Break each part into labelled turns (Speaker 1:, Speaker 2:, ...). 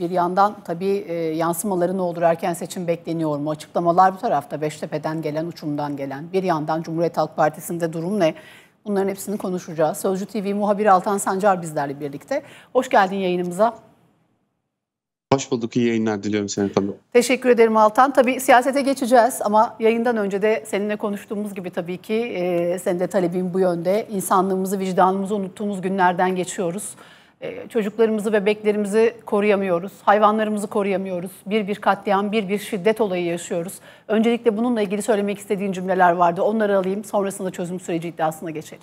Speaker 1: Bir yandan tabii e, yansımaları ne olur erken seçim bekleniyor mu? Açıklamalar bu tarafta Beştepe'den gelen, uçumdan gelen. Bir yandan Cumhuriyet Halk Partisi'nde durum ne? Bunların hepsini konuşacağız. Sözcü TV muhabiri Altan Sancar bizlerle birlikte. Hoş geldin yayınımıza.
Speaker 2: Hoş bulduk. İyi yayınlar diliyorum senin tabii.
Speaker 1: Teşekkür ederim Altan. Tabii siyasete geçeceğiz ama yayından önce de seninle konuştuğumuz gibi tabii ki e, senin de talebin bu yönde. İnsanlığımızı, vicdanımızı unuttuğumuz günlerden geçiyoruz. Ee, çocuklarımızı, bebeklerimizi koruyamıyoruz. Hayvanlarımızı koruyamıyoruz. Bir bir katliam, bir bir şiddet olayı yaşıyoruz. Öncelikle bununla ilgili söylemek istediğin cümleler vardı. Onları alayım. Sonrasında çözüm süreci iddiasına geçelim.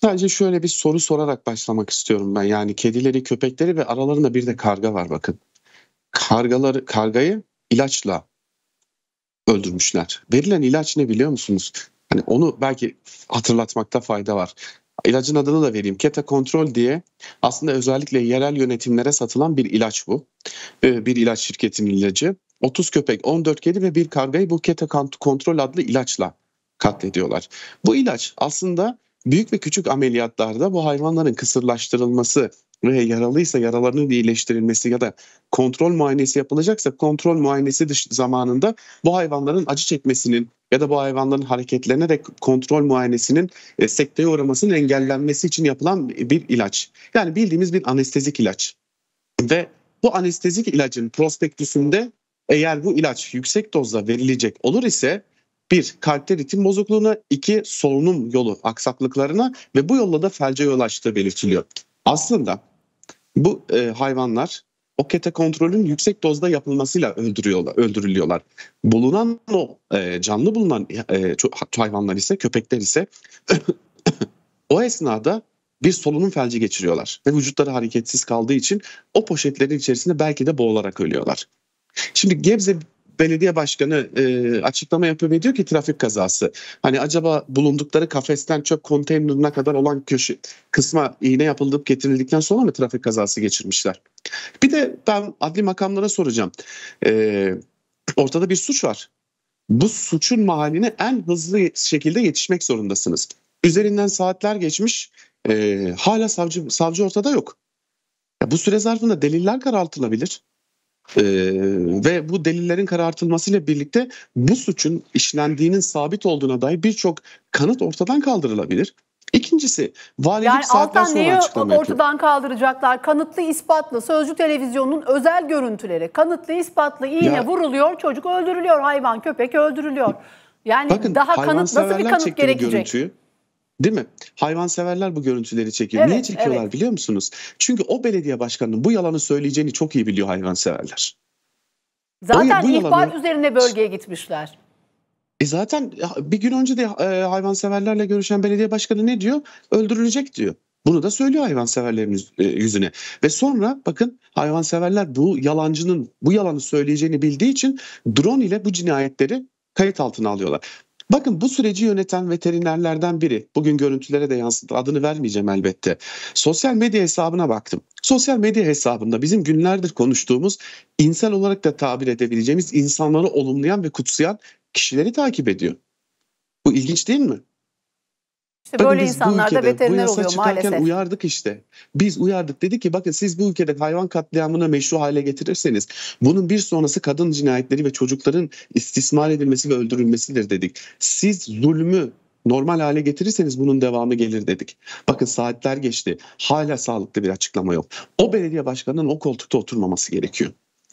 Speaker 2: Sadece şöyle bir soru sorarak başlamak istiyorum ben. Yani kedileri, köpekleri ve aralarında bir de karga var bakın. Kargaları, kargayı ilaçla öldürmüşler. Verilen ilaç ne biliyor musunuz? Hani onu belki hatırlatmakta fayda var. İlacın adını da vereyim. Keta Kontrol diye aslında özellikle yerel yönetimlere satılan bir ilaç bu. Ee, bir ilaç şirketinin ilacı. 30 köpek, 14 kedi ve bir kargayı bu Keta Kontrol adlı ilaçla katlediyorlar. Bu ilaç aslında büyük ve küçük ameliyatlarda bu hayvanların kısırlaştırılması, yaralıysa yaralarının iyileştirilmesi ya da kontrol muayenesi yapılacaksa kontrol muayenesi dış zamanında bu hayvanların acı çekmesinin ya da bu hayvanların hareketlerine de kontrol muayenesinin e, sekteye uğramasının engellenmesi için yapılan bir ilaç. Yani bildiğimiz bir anestezik ilaç. Ve bu anestezik ilacın prospektüsünde eğer bu ilaç yüksek dozda verilecek olur ise bir kalpte ritim bozukluğuna, iki solunum yolu aksaklıklarına ve bu yolla da felce yol açtığı belirtiliyor. Aslında bu e, hayvanlar o kontrolün yüksek dozda yapılmasıyla öldürüyorlar, öldürülüyorlar. Bulunan o e, canlı bulunan e, hayvanlar ise köpekler ise o esnada bir solunum felci geçiriyorlar ve vücutları hareketsiz kaldığı için o poşetlerin içerisinde belki de boğularak ölüyorlar. Şimdi Gebze belediye başkanı e, açıklama yapıyor ve diyor ki trafik kazası. Hani acaba bulundukları kafesten çöp konteynerına kadar olan köşe kısma iğne yapıldıp getirildikten sonra mı trafik kazası geçirmişler? Bir de ben adli makamlara soracağım. E, ortada bir suç var. Bu suçun mahalline en hızlı şekilde yetişmek zorundasınız. Üzerinden saatler geçmiş, e, hala savcı savcı ortada yok. Ya bu süre zarfında deliller karartılabilir. Ee, ve bu delillerin karartılmasıyla birlikte bu suçun işlendiğinin sabit olduğuna dair birçok kanıt ortadan kaldırılabilir. İkincisi valilik yani saatten sonra neyi açıklama ortadan
Speaker 1: kaldıracaklar? Kanıtlı ispatlı Sözcü Televizyonu'nun özel görüntüleri. Kanıtlı ispatlı iğne ya, vuruluyor, çocuk öldürülüyor, hayvan köpek öldürülüyor. Yani bakın, daha kanıt nasıl bir kanıt gerekecek? Görüntüyü,
Speaker 2: Değil mi? Hayvanseverler bu görüntüleri çekiyor. Evet, Niye çekiyorlar evet. biliyor musunuz? Çünkü o belediye başkanının bu yalanı söyleyeceğini çok iyi biliyor hayvanseverler. Zaten ihbar yalanı...
Speaker 1: üzerine bölgeye gitmişler.
Speaker 2: E zaten bir gün önce de e, hayvanseverlerle görüşen belediye başkanı ne diyor? Öldürülecek diyor. Bunu da söylüyor hayvanseverlerin e, yüzüne. Ve sonra bakın hayvanseverler bu yalancının bu yalanı söyleyeceğini bildiği için drone ile bu cinayetleri kayıt altına alıyorlar. Bakın bu süreci yöneten veterinerlerden biri, bugün görüntülere de yansıdı, adını vermeyeceğim elbette. Sosyal medya hesabına baktım. Sosyal medya hesabında bizim günlerdir konuştuğumuz, insan olarak da tabir edebileceğimiz insanları olumlayan ve kutsayan kişileri takip ediyor. Bu ilginç değil mi?
Speaker 1: İşte Tabii böyle insanlar da veteriner bu oluyor maalesef.
Speaker 2: uyardık işte. Biz uyardık dedi ki bakın siz bu ülkede hayvan katliamını meşru hale getirirseniz bunun bir sonrası kadın cinayetleri ve çocukların istismar edilmesi ve öldürülmesidir dedik. Siz zulmü normal hale getirirseniz bunun devamı gelir dedik. Bakın saatler geçti. Hala sağlıklı bir açıklama yok. O belediye başkanının o koltukta oturmaması gerekiyor.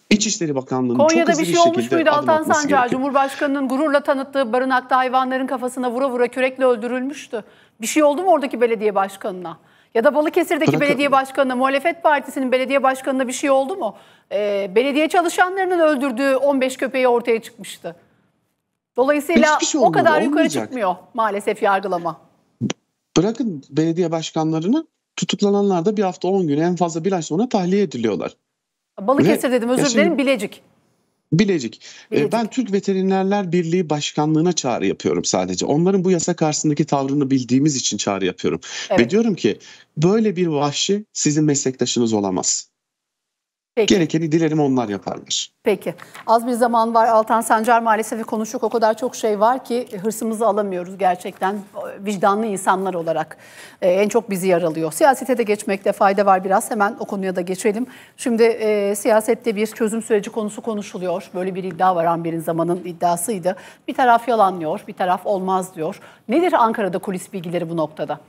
Speaker 2: İçişleri Bakanlığı'nın çok hızlı bir, bir şey olmuş muydu Altan Sancar?
Speaker 1: Cumhurbaşkanı'nın gururla tanıttığı barınakta hayvanların kafasına vura vura kürekle öldürülmüştü. Bir şey oldu mu oradaki belediye başkanına? Ya da Balıkesir'deki Bırakın. belediye başkanına, muhalefet partisinin belediye başkanına bir şey oldu mu? Ee, belediye çalışanlarının öldürdüğü 15 köpeği ortaya çıkmıştı. Dolayısıyla şey olmadı, o kadar olmayacak. yukarı çıkmıyor maalesef yargılama.
Speaker 2: Bırakın belediye başkanlarını tutuklananlar da bir hafta 10 gün en fazla bir ay sonra tahliye ediliyorlar.
Speaker 1: Balıkesir dedim özür dilerim Bilecik.
Speaker 2: Bilecik. Ee, Bilecik. Ben Türk Veterinerler Birliği Başkanlığı'na çağrı yapıyorum sadece. Onların bu yasa karşısındaki tavrını bildiğimiz için çağrı yapıyorum. Evet. Ve diyorum ki böyle bir vahşi sizin meslektaşınız olamaz. Peki. Gerekeni dilerim onlar yaparlar.
Speaker 1: Peki. Az bir zaman var Altan Sancar maalesef konuştuk o kadar çok şey var ki hırsımızı alamıyoruz gerçekten vicdanlı insanlar olarak. Ee, en çok bizi yaralıyor. Siyasete de geçmekte fayda var biraz hemen o konuya da geçelim. Şimdi e, siyasette bir çözüm süreci konusu konuşuluyor. Böyle bir iddia var Amber'in zamanın iddiasıydı. Bir taraf yalanlıyor bir taraf olmaz diyor. Nedir Ankara'da kulis bilgileri bu noktada?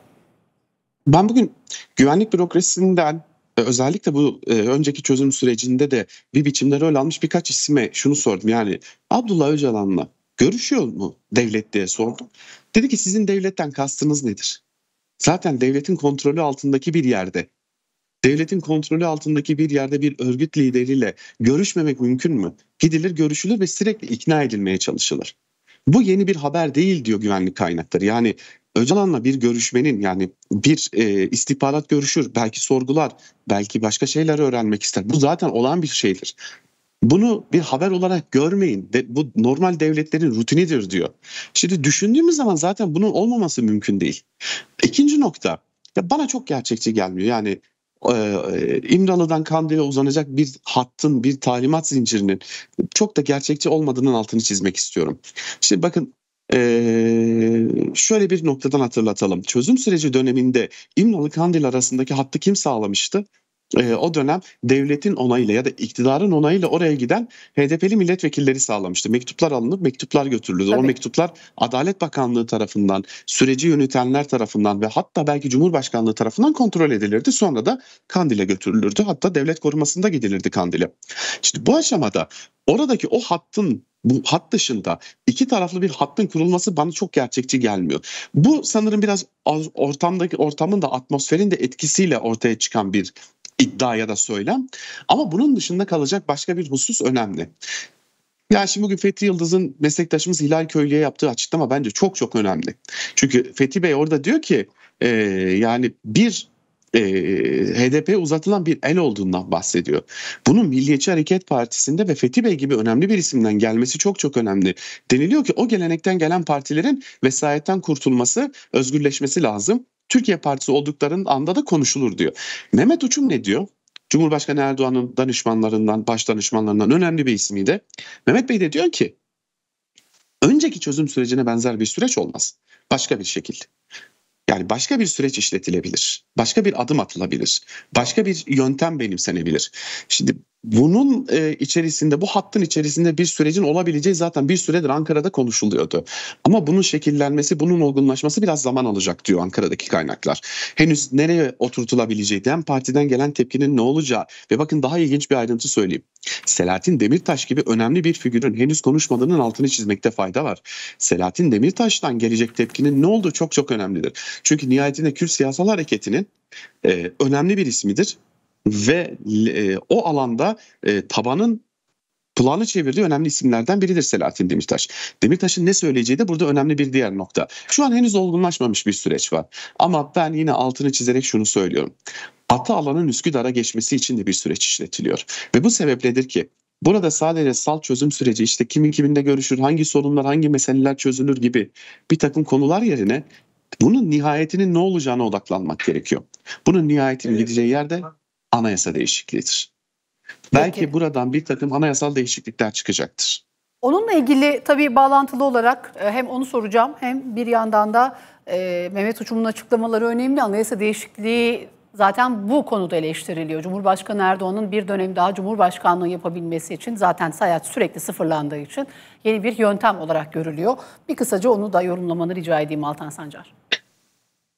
Speaker 2: Ben bugün güvenlik bürokrasisinden özellikle bu e, önceki çözüm sürecinde de bir biçimde rol almış birkaç isime şunu sordum. Yani Abdullah Öcalan'la görüşüyor mu devlet diye sordum. Dedi ki sizin devletten kastınız nedir? Zaten devletin kontrolü altındaki bir yerde devletin kontrolü altındaki bir yerde bir örgüt lideriyle görüşmemek mümkün mü? Gidilir görüşülür ve sürekli ikna edilmeye çalışılır. Bu yeni bir haber değil diyor güvenlik kaynakları. Yani Öcalan'la bir görüşmenin yani bir e, istihbarat görüşür, belki sorgular, belki başka şeyler öğrenmek ister. Bu zaten olan bir şeydir. Bunu bir haber olarak görmeyin. De, bu normal devletlerin rutinidir diyor. Şimdi düşündüğümüz zaman zaten bunun olmaması mümkün değil. İkinci nokta. Ya bana çok gerçekçi gelmiyor. Yani e, e İmralı'dan Kandil'e uzanacak bir hattın, bir talimat zincirinin çok da gerçekçi olmadığının altını çizmek istiyorum. Şimdi bakın ee, şöyle bir noktadan hatırlatalım. Çözüm süreci döneminde İmralı Kandil arasındaki hattı kim sağlamıştı? e, o dönem devletin onayıyla ya da iktidarın onayıyla oraya giden HDP'li milletvekilleri sağlamıştı. Mektuplar alınıp mektuplar götürüldü. Tabii. O mektuplar Adalet Bakanlığı tarafından, süreci yönetenler tarafından ve hatta belki Cumhurbaşkanlığı tarafından kontrol edilirdi. Sonra da Kandil'e götürülürdü. Hatta devlet korumasında gidilirdi Kandil'e. Şimdi bu aşamada oradaki o hattın bu hat dışında iki taraflı bir hattın kurulması bana çok gerçekçi gelmiyor. Bu sanırım biraz ortamdaki ortamın da atmosferin de etkisiyle ortaya çıkan bir iddia ya da söylem. Ama bunun dışında kalacak başka bir husus önemli. Yani şimdi bugün Fethi Yıldız'ın meslektaşımız Hilal Köylü'ye yaptığı açıklama bence çok çok önemli. Çünkü Fethi Bey orada diyor ki e, yani bir e, HDP'ye uzatılan bir el olduğundan bahsediyor. Bunun Milliyetçi Hareket Partisi'nde ve Fethi Bey gibi önemli bir isimden gelmesi çok çok önemli. Deniliyor ki o gelenekten gelen partilerin vesayetten kurtulması, özgürleşmesi lazım. Türkiye Partisi olduklarının anda da konuşulur diyor. Mehmet Uçum ne diyor? Cumhurbaşkanı Erdoğan'ın danışmanlarından, baş danışmanlarından önemli bir ismiydi. Mehmet Bey de diyor ki önceki çözüm sürecine benzer bir süreç olmaz. Başka bir şekilde. Yani başka bir süreç işletilebilir. Başka bir adım atılabilir. Başka bir yöntem benimsenebilir. Şimdi bunun e, içerisinde bu hattın içerisinde bir sürecin olabileceği zaten bir süredir Ankara'da konuşuluyordu. Ama bunun şekillenmesi, bunun olgunlaşması biraz zaman alacak diyor Ankara'daki kaynaklar. Henüz nereye oturtulabileceği, DEM Parti'den gelen tepkinin ne olacağı ve bakın daha ilginç bir ayrıntı söyleyeyim. Selahattin Demirtaş gibi önemli bir figürün henüz konuşmadığının altını çizmekte fayda var. Selahattin Demirtaş'tan gelecek tepkinin ne olduğu çok çok önemlidir. Çünkü nihayetinde Kürt Siyasal Hareketi'nin e, önemli bir ismidir ve e, o alanda e, tabanın kulağını çevirdiği önemli isimlerden biridir Selahattin Demirtaş. Demirtaş'ın ne söyleyeceği de burada önemli bir diğer nokta. Şu an henüz olgunlaşmamış bir süreç var. Ama ben yine altını çizerek şunu söylüyorum. Atı alanın Üsküdar'a geçmesi için de bir süreç işletiliyor. Ve bu sebepledir ki Burada sadece sal çözüm süreci işte kimin kiminle görüşür, hangi sorunlar, hangi meseleler çözülür gibi bir takım konular yerine bunun nihayetinin ne olacağına odaklanmak gerekiyor. Bunun nihayetinin evet. gideceği yerde anayasa değişikliğidir. Peki. Belki buradan bir takım anayasal değişiklikler çıkacaktır.
Speaker 1: Onunla ilgili tabii bağlantılı olarak e, hem onu soracağım hem bir yandan da e, Mehmet Uçum'un açıklamaları önemli. Anayasa değişikliği zaten bu konuda eleştiriliyor. Cumhurbaşkanı Erdoğan'ın bir dönem daha Cumhurbaşkanlığı yapabilmesi için zaten sayat sürekli sıfırlandığı için yeni bir yöntem olarak görülüyor. Bir kısaca onu da yorumlamanı rica edeyim Altan Sancar.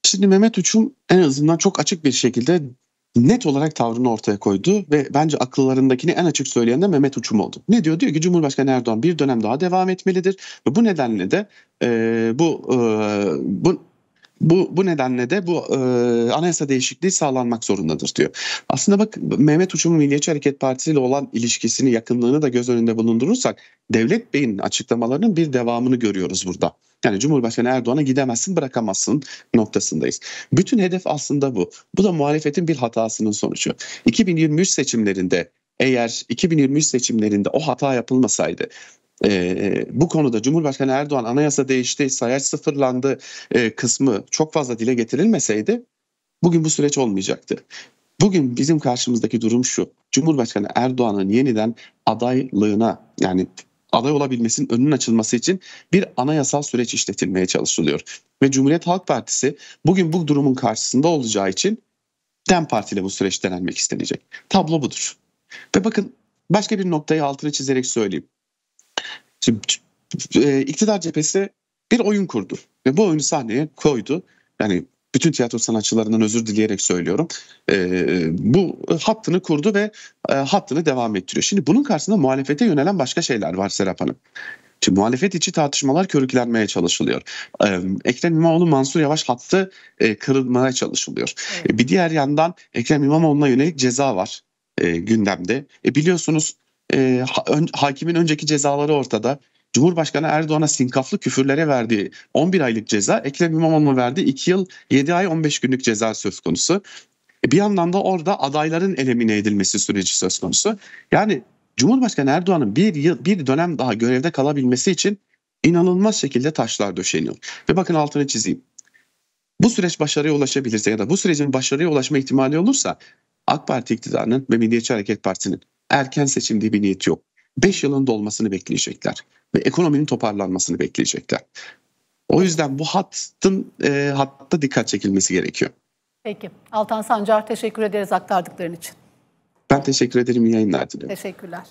Speaker 2: Şimdi Mehmet Uçum en azından çok açık bir şekilde net olarak tavrını ortaya koydu ve bence akıllarındakini en açık söyleyen de Mehmet Uçum oldu. Ne diyor? Diyor ki Cumhurbaşkanı Erdoğan bir dönem daha devam etmelidir ve bu nedenle de e, bu, e, bu bu, bu nedenle de bu e, anayasa değişikliği sağlanmak zorundadır diyor. Aslında bak Mehmet Uçum'un Milliyetçi Hareket Partisi ile olan ilişkisini yakınlığını da göz önünde bulundurursak Devlet Bey'in açıklamalarının bir devamını görüyoruz burada. Yani Cumhurbaşkanı Erdoğan'a gidemezsin bırakamazsın noktasındayız. Bütün hedef aslında bu. Bu da muhalefetin bir hatasının sonucu. 2023 seçimlerinde eğer 2023 seçimlerinde o hata yapılmasaydı e, bu konuda Cumhurbaşkanı Erdoğan anayasa değişti, sayaç sıfırlandı e, kısmı çok fazla dile getirilmeseydi bugün bu süreç olmayacaktı. Bugün bizim karşımızdaki durum şu. Cumhurbaşkanı Erdoğan'ın yeniden adaylığına yani aday olabilmesinin önünün açılması için bir anayasal süreç işletilmeye çalışılıyor. Ve Cumhuriyet Halk Partisi bugün bu durumun karşısında olacağı için DEM Parti ile bu süreç denenmek istenecek. Tablo budur. Ve bakın başka bir noktayı altını çizerek söyleyeyim. Şimdi e, iktidar cephesi bir oyun kurdu ve bu oyunu sahneye koydu. Yani bütün tiyatro sanatçılarından özür dileyerek söylüyorum. E, bu hattını kurdu ve e, hattını devam ettiriyor. Şimdi bunun karşısında muhalefete yönelen başka şeyler var Serap Hanım. Şimdi muhalefet içi tartışmalar körüklenmeye çalışılıyor. Ee, Ekrem İmamoğlu Mansur Yavaş hattı e, kırılmaya çalışılıyor. Evet. E, bir diğer yandan Ekrem İmamoğlu'na yönelik ceza var e, gündemde. E, biliyorsunuz e, ha, ön, hakimin önceki cezaları ortada. Cumhurbaşkanı Erdoğan'a sinkaflı küfürlere verdiği 11 aylık ceza, Ekrem İmamoğlu'na verdiği 2 yıl 7 ay 15 günlük ceza söz konusu. E, bir yandan da orada adayların elemine edilmesi süreci söz konusu. Yani Cumhurbaşkanı Erdoğan'ın bir yıl bir dönem daha görevde kalabilmesi için inanılmaz şekilde taşlar döşeniyor. Ve bakın altını çizeyim. Bu süreç başarıya ulaşabilirse ya da bu sürecin başarıya ulaşma ihtimali olursa AK Parti iktidarının ve Milliyetçi Hareket Partisi'nin erken seçim diye bir niyeti yok. 5 yılın dolmasını bekleyecekler ve ekonominin toparlanmasını bekleyecekler. O yüzden bu hattın e, hatta dikkat çekilmesi gerekiyor.
Speaker 1: Peki. Altan Sancar teşekkür ederiz aktardıkların için.
Speaker 2: Ben teşekkür ederim. İyi yayınlar diliyorum.
Speaker 1: Teşekkürler.